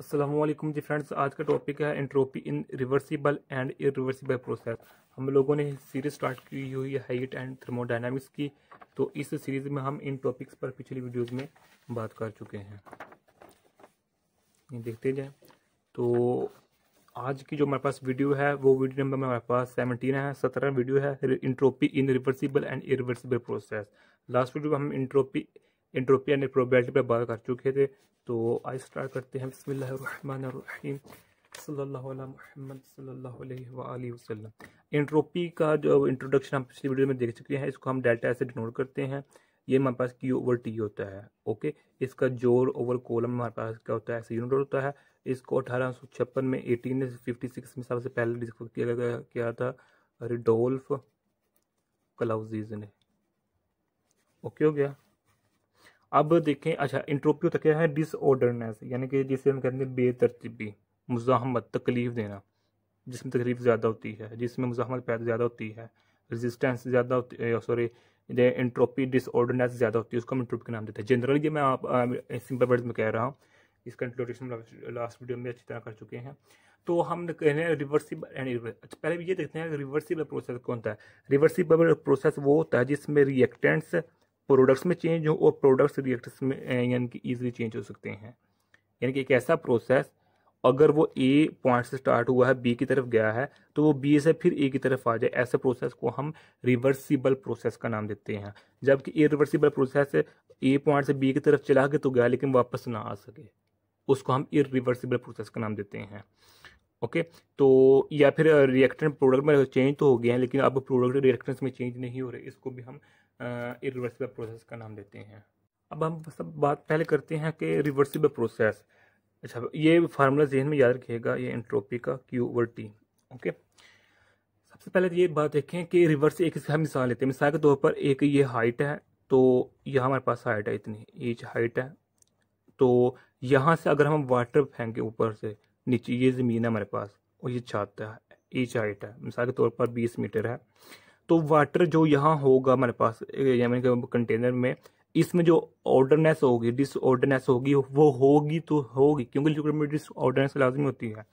असलम जी friends आज का topic है entropy in reversible and irreversible process हम लोगों ने सीरीज स्टार्ट की हुई है हाइट एंड थर्मोडाइनमिक्स की तो इस सीरीज में हम इन टॉपिक्स पर पिछली वीडियोस में बात कर चुके हैं ये देखते जाए तो आज की जो हमारे पास वीडियो है वो वीडियो नंबर हमारे पास सेवनटीन है सत्रह वीडियो है entropy in reversible and irreversible process last video में हम इंट्रोपी इंट्रोपिया ने प्रोबेबिलिटी पे बात कर चुके थे तो आज स्टार्ट करते हैं बसमीम सल्हम इंट्रोपी का जो इंट्रोडक्शन हम पिछली वीडियो में देख चुके हैं इसको हम डेल्टा ऐसे डिनोट करते हैं ये हमारे पास क्यू ओवर टी होता है ओके इसका जोर ओवर कोलम हमारे पास क्या होता है ऐसे यूनिट होता है इसको अठारह सौ छप्पन में एटीन फिफ्टी सिक्स में सबसे पहले डिस्कवर किया गया क्या था रिडोल्फ कलाउजीज ने ओके हो गया अब देखें अच्छा इंट्रोपियो तक है डिसऑर्डरनेस यानी कि जिसे हम कहते हैं बेतरतीबी मुजाहमत तकलीफ देना जिसमें तकलीफ ज़्यादा होती है जिसमें मुजाहमत पैदा ज़्यादा होती है रेजिस्टेंस ज़्यादा होती है सॉरी इंट्रोपी डिसऑर्डरनेस ज़्यादा होती है उसको हम इंट्रोपी का नाम देते हैं जनरल ये मैं आप सिंपल वर्ड्स में कह रहा हूँ इसका इंट्रोडक्शन लास्ट वीडियो में अच्छी तरह कर चुके हैं तो हम कह रहे हैं रिवर्सिबल एंड अच्छा पहले ये देखते हैं रिवर्सिबल प्रोसेस कौन होता है रिवर्सिबल प्रोसेस वो होता है जिसमें रिएक्टेंट्स प्रोडक्ट्स में चेंज हो और प्रोडक्ट्स रिएक्टर्स में यानी कि ईजिली चेंज हो सकते हैं यानी कि एक ऐसा प्रोसेस अगर वो ए पॉइंट से स्टार्ट हुआ है बी की तरफ गया है तो वो बी से फिर ए की तरफ आ जाए ऐसे प्रोसेस को हम रिवर्सिबल प्रोसेस का नाम देते हैं जबकि A reversible process A point से बी की तरफ चला के तो गया लेकिन वापस ना आ सके उसको हम इ प्रोसेस का नाम देते हैं ओके तो या फिर रिएक्टेंट प्रोडक्ट में चेंज तो हो गया है लेकिन अब प्रोडक्ट रिएक्टेंस में चेंज नहीं हो रहे इसको भी हम रिवर्सिबल प्रोसेस का नाम देते हैं अब हम सब बात पहले करते हैं कि रिवर्सिबल प्रोसेस अच्छा ये फार्मूला जहन में याद रखिएगा ये एंट्रोपी का क्यू ओवर टी ओके सबसे पहले तो ये बात देखें कि रिवर्स एक हम मिसाल लेते हैं मिसाल के तौर पर एक ये हाइट है तो यह हमारे पास हाइट है इतनी ईच हाइट है तो यहाँ से अगर हम वाटर फेंकें ऊपर से नीचे ये ज़मीन है हमारे पास और ये छत है ईच हाइट है मिसाल के तौर पर बीस मीटर है तो वाटर जो यहाँ होगा हमारे पास यानी कि कंटेनर में इसमें जो ऑर्डरनेस होगी डिसऑर्डरनेस होगी वो होगी तो होगी क्योंकि लिक्विड में डिसऑर्डरनेस लाजमी होती है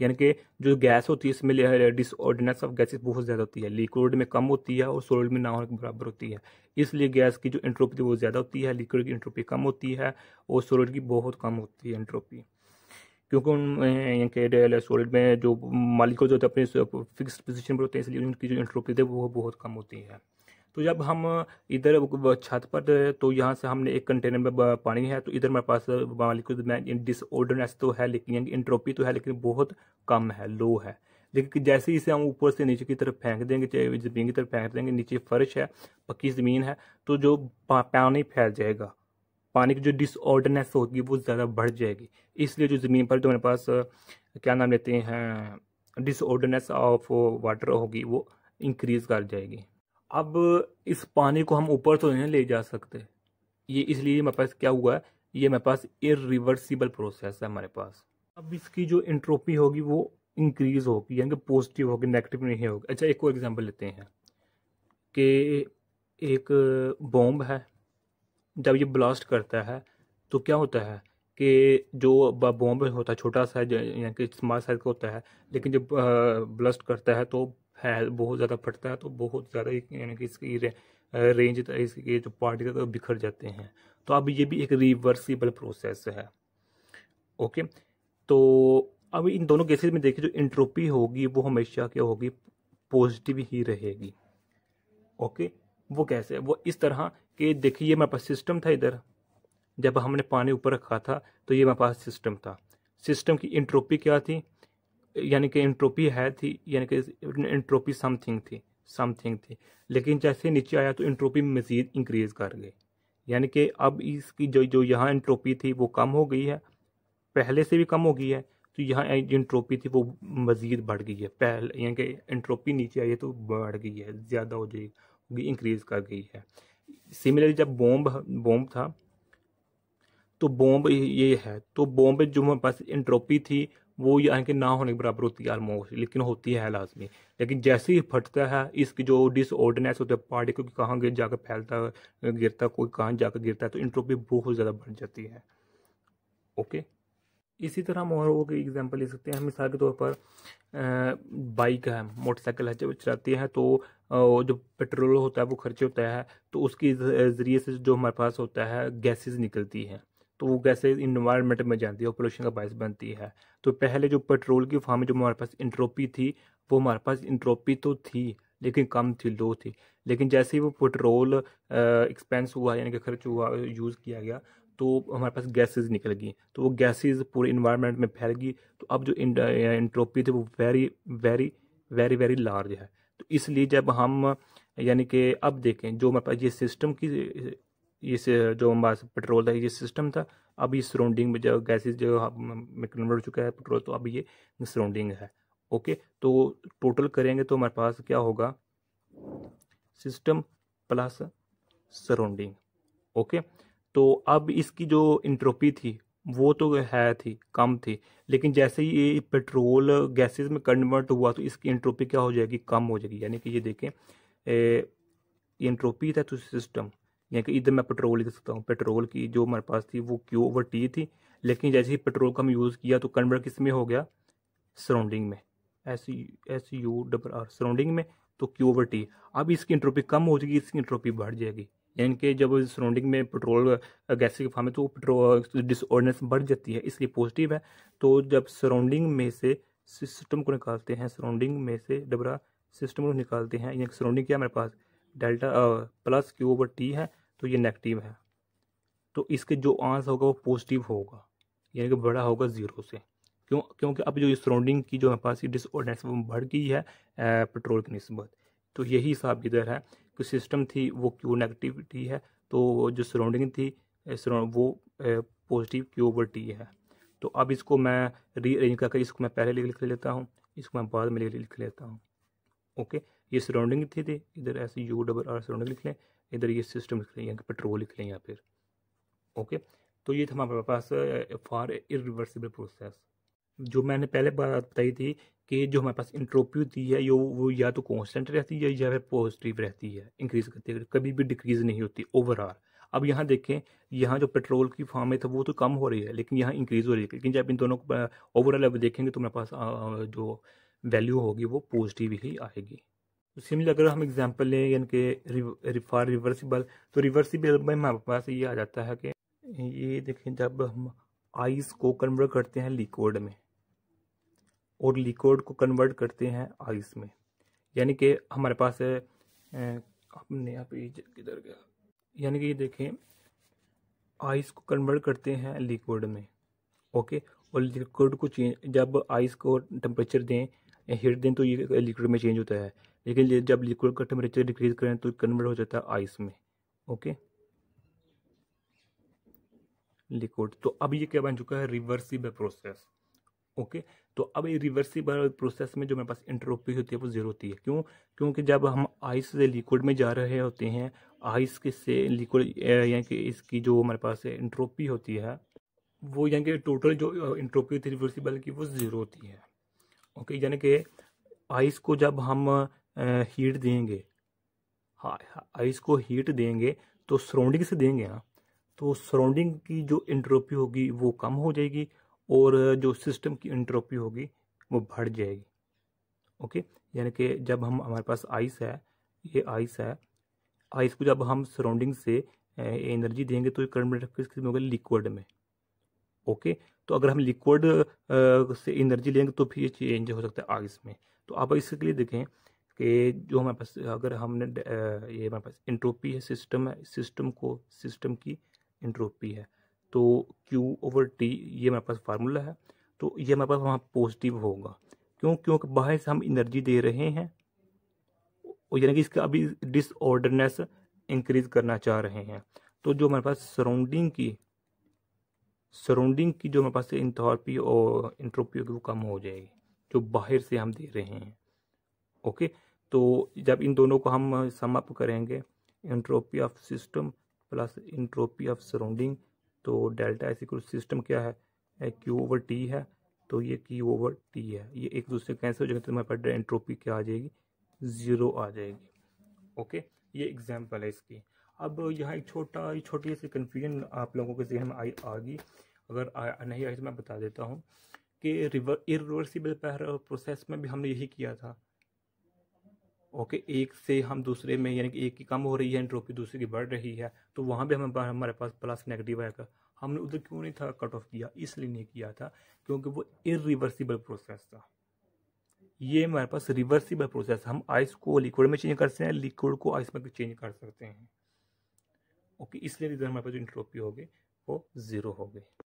यानी कि जो गैस होती है इसमें डिसऑर्डरनेस ऑफ गैसेस बहुत ज़्यादा होती है लिक्विड में कम होती है और सोलिड में ना होने के बराबर होती है इसलिए गैस की जो एंट्रोपी वो ज़्यादा होती है लिक्विड की एंट्रोपी कम होती है और सोलिड की बहुत कम होती है एंट्रोपी क्योंकि उनके के में जो मालिक जो होते हैं अपने फिक्स पोजिशन पर होते हैं इसलिए उनकी जो इंट्रोपी थी है वो बहुत कम होती है तो जब हम इधर छत पर तो यहाँ से हमने एक कंटेनर में पानी है तो इधर मेरे पास मालिक डिसऑर्डरनेस तो है लेकिन इंट्रोपी तो है लेकिन बहुत कम है लो है लेकिन जैसे ही इसे हम ऊपर से नीचे की तरफ फेंक देंगे जमीन की तरफ फेंक देंगे नीचे फर्श है पक्की ज़मीन है तो जो पानी फैल जाएगा पानी की जो डिसऑर्डरनेस होगी वो ज़्यादा बढ़ जाएगी इसलिए जो ज़मीन पर जो हमारे पास क्या नाम लेते हैं डिसऑर्डरनेस ऑफ वाटर होगी वो इंक्रीज़ कर जाएगी अब इस पानी को हम ऊपर तो नहीं ले जा सकते ये इसलिए हमारे पास क्या हुआ है ये हमारे पास इरिवर्सिबल प्रोसेस है हमारे पास अब इसकी जो इंट्रोपी होगी वो इंक्रीज होगी यानी कि पॉजिटिव होगी नेगेटिव नहीं होगी अच्छा एक और एग्जांपल लेते हैं कि एक बॉम्ब है जब ये ब्लास्ट करता है तो क्या होता है कि जो बॉम्ब होता है छोटा सा यानी कि स्मॉल साइज का होता है लेकिन जब ब्लास्ट करता है तो है बहुत ज़्यादा फटता है तो बहुत ज़्यादा यानी कि इसकी रे, रेंज इसके जो पार्टी तो बिखर जाते हैं तो अब ये भी एक रिवर्सिबल प्रोसेस है ओके तो अब इन दोनों केसेस में देखिए जो इंट्रोपी होगी वो हमेशा क्या होगी पॉजिटिव ही रहेगी ओके वो कैसे वो इस तरह कि देखिए ये पास सिस्टम था इधर जब हमने पानी ऊपर रखा था तो ये मेरे पास सिस्टम था सिस्टम की इंट्रोपी क्या थी यानी कि इंट्रोपी है थी यानी कि इंट्रोपी समथिंग थी समथिंग थी लेकिन जैसे नीचे आया तो इंट्रोपी मज़ीद इंक्रीज कर गई यानी कि अब इसकी जो जो यहाँ इंट्रोपी थी वो कम हो गई है पहले से भी कम हो गई है तो यहाँ जो इंट्रोपी थी वो मज़ीद बढ़ गई है पहले यानी कि इंट्रोपी नीचे आई है तो बढ़ गई है ज़्यादा हो जाएगी इंक्रीज कर गई है सिमिलरली जब बॉम्ब बॉम्ब था तो बॉम्ब ये है तो बॉम्ब जो हमारे पास इंट्रोपी थी वो यहाँ के ना होने के बराबर होती है आलमोस्ट लेकिन होती है लाजमी लेकिन जैसे ही फटता है इसकी जो डिसऑर्डनेस हैं पार्टी क्योंकि कहाँ गिर जाकर फैलता गिरता कोई कहाँ जाकर गिरता है तो इंट्रोपी बहुत ज़्यादा बढ़ जाती है ओके इसी तरह हम और की एग्जाम्पल ले सकते हैं मिसाल के तौर पर बाइक है मोटरसाइकिल है जब चलाती है तो जो पेट्रोल होता है वो खर्च होता है तो उसके ज़रिए से जो हमारे पास होता है गैसेज निकलती हैं तो वो गैसेज इन्वायरमेंट में जाती है और पोल्यूशन का बायस बनती है तो पहले जो पेट्रोल की फार्म जो हमारे पास इंट्रोपी थी वो हमारे पास इंट्रोपी तो थी लेकिन कम थी लो थी लेकिन जैसे ही वो पेट्रोल एक्सपेंस हुआ यानी कि खर्च हुआ यूज़ किया गया तो हमारे पास गैसेस निकल गई तो वो गैसेस पूरे इन्वायरमेंट में फैल गई तो अब जो इंट्रोपी थी वो very very very very large है तो इसलिए जब हम यानी कि अब देखें जो हमारे पास ये सिस्टम की ये जो हमारे पास पेट्रोल था ये सिस्टम था अब ये सराउंडिंग में जो गैसेज जो में कन्वर्ट हो चुका है पेट्रोल तो अब ये सराउंडिंग है ओके तो टोटल करेंगे तो हमारे पास क्या होगा सिस्टम प्लस सराउंडिंग ओके तो अब इसकी जो इंट्रोपी थी वो तो है थी कम थी लेकिन जैसे ही ये पेट्रोल गैसेस में कन्वर्ट हुआ तो इसकी एंट्रोपी क्या हो जाएगी कम हो जाएगी यानी कि ये देखें एंट्रोपी था तो सिस्टम यानी कि इधर मैं पेट्रोल लिख सकता हूँ पेट्रोल की जो हमारे पास थी वो क्यू ओवर टी थी लेकिन जैसे ही पेट्रोल का हम यूज़ किया तो कन्वर्ट किस में हो गया सराउंडिंग में S S U double R surrounding में तो क्यू ओवर टी अब इसकी एंट्रोपी कम हो जाएगी इसकी एंट्रोपी बढ़ जाएगी यानी कि जब सराउंडिंग में पेट्रोल गैस की फॉर्म है तो पेट्रोल डिसऑर्डनेस बढ़ जाती है इसलिए पॉजिटिव है तो जब सराउंडिंग में से सिस्टम को निकालते हैं सराउंडिंग में से डबरा सिस्टम को निकालते हैं यानी सराउंडिंग क्या मेरे पास delta plus Q over T है तो ये नेगेटिव है तो इसके जो आंसर होगा वो पॉजिटिव होगा यानी कि बड़ा होगा ज़ीरो से क्यों क्योंकि अब जो सराउंडिंग की जो हमारे पास डिसऑर्डनेस बढ़ गई है पेट्रोल की नस्बत तो यही हिसाब इधर है सिस्टम थी वो क्यू नेगेटिव टी है तो जो सराउंडिंग थी वो पॉजिटिव क्यू ओवर टी है तो अब इसको मैं रीअरेंज करके इसको मैं पहले लिख लेता हूँ इसको मैं बाद में लिख लेता हूँ ओके ये सराउंडिंग थी थी इधर ऐसे यू डबल आर सराउंडिंग लिख लें इधर ये सिस्टम लिख लें यहाँ पेट्रोल लिख लें या फिर ओके तो ये था हमारे पास फॉर इरिवर्सिबल प्रोसेस जो मैंने पहले बात बताई थी कि जो हमारे पास इंट्रोपी होती है यो वो या तो कॉन्स्टेंट रहती है या फिर पॉजिटिव रहती है इंक्रीज करते हुए कभी भी डिक्रीज नहीं होती ओवरऑल अब यहाँ देखें यहाँ जो पेट्रोल की फार्म है तो वो तो कम हो रही है लेकिन यहाँ इंक्रीज हो रही है लेकिन जब इन दोनों ओवरऑल अब देखेंगे तो हमारे पास जो वैल्यू होगी वो पॉजिटिव ही आएगी तो सिमिलर अगर हम एग्जाम्पल लें यानी कि रिफार रिवर्सिबल तो रिवर्सिबल में हमारे पास ये आ जाता है कि ये देखें जब हम आइस को कन्वर्ट करते हैं लिक्विड में और लिक्विड को कन्वर्ट करते हैं आइस में यानी कि हमारे पास है अपने आप पे किधर गया यानी कि ये देखें आइस को कन्वर्ट करते हैं लिक्विड में ओके और लिक्विड को चेंज जब आइस को टेम्परेचर दें हीट दें तो ये लिक्विड में चेंज होता है लेकिन जब लिक्विड का टेम्परेचर डिक्रीज करें तो कन्वर्ट हो जाता है आइस में ओके लिक्विड तो अब ये क्या बन चुका है रिवर्सिबल प्रोसेस ओके तो अब ये रिवर्सिबल प्रोसेस में जो मेरे पास इंट्रोपी होती है वो जीरो होती है क्यों क्योंकि जब हम आइस से लिक्विड में जा रहे होते हैं आइस के से लिक्विड यानी कि इसकी जो हमारे पास इंट्रोपी होती है वो यानी कि टोटल जो इंट्रोपी होती है रिवर्सिबल की वो ज़ीरो होती है ओके यानी कि आइस को जब हम हीट देंगे हाँ आइस को हीट देंगे तो सराउंडिंग से देंगे ना तो सराउंडिंग की जो इंट्रोपी होगी वो कम हो जाएगी और जो सिस्टम की इंट्रोपी होगी वो बढ़ जाएगी ओके यानी कि जब हम हमारे पास आइस है ये आइस है आइस को जब हम सराउंडिंग से एनर्जी देंगे तो कर्म किस किस्म होगा लिक्विड में ओके तो अगर हम लिक्विड से एनर्जी लेंगे तो फिर ये चेंज हो सकता है आइस में तो आप इसके लिए देखें कि जो हमारे पास अगर हमने ये हमारे पास इंट्रोपी है सिस्टम है सिस्टम को सिस्टम की इंट्रोपी है तो क्यू ओवर टी ये हमारे पास फार्मूला है तो ये हमारे पास वहाँ पॉजिटिव होगा क्यों क्योंकि बाहर से हम एनर्जी दे रहे हैं यानी कि इसका अभी डिसऑर्डरनेस इंक्रीज करना चाह रहे हैं तो जो हमारे पास सराउंडिंग की सराउंडिंग की जो हमारे पास इंथॉर्पी और इंट्रोपी होगी वो कम हो जाएगी जो बाहर से हम दे रहे हैं ओके तो जब इन दोनों को हम समअप करेंगे entropy of system plus entropy of surrounding तो डेल्टा एस इक्वल सिस्टम क्या है क्यू ओवर टी है तो ये क्यू ओवर टी है ये एक दूसरे कैंसिल हो जाएगा तो हमारे पास एंट्रोपी क्या आ जाएगी ज़ीरो आ जाएगी ओके ये एग्जाम्पल है इसकी अब यहाँ एक छोटा छोटी सी कन्फ्यूजन आप लोगों के जहन में आई आ गई अगर आ, नहीं आई तो मैं बता देता हूँ कि रिवर इरिवर्सिबल प्रोसेस में भी हमने यही किया था ओके एक से हम दूसरे में यानी कि एक की कम हो रही है एंट्रोपी दूसरे की बढ़ रही है तो वहाँ भी हम हमारे पास प्लस नेगेटिव आएगा हमने उधर क्यों नहीं था कट ऑफ किया इसलिए नहीं किया था क्योंकि वो इरिवर्सिबल प्रोसेस था ये हमारे पास रिवर्सिबल प्रोसेस हम आइस को लिक्विड में चेंज कर सकते हैं लिक्विड को आइस में चेंज कर सकते हैं ओके इसलिए रीजन हमारे पास जो इंट्रोपी हो गई वो ज़ीरो हो गई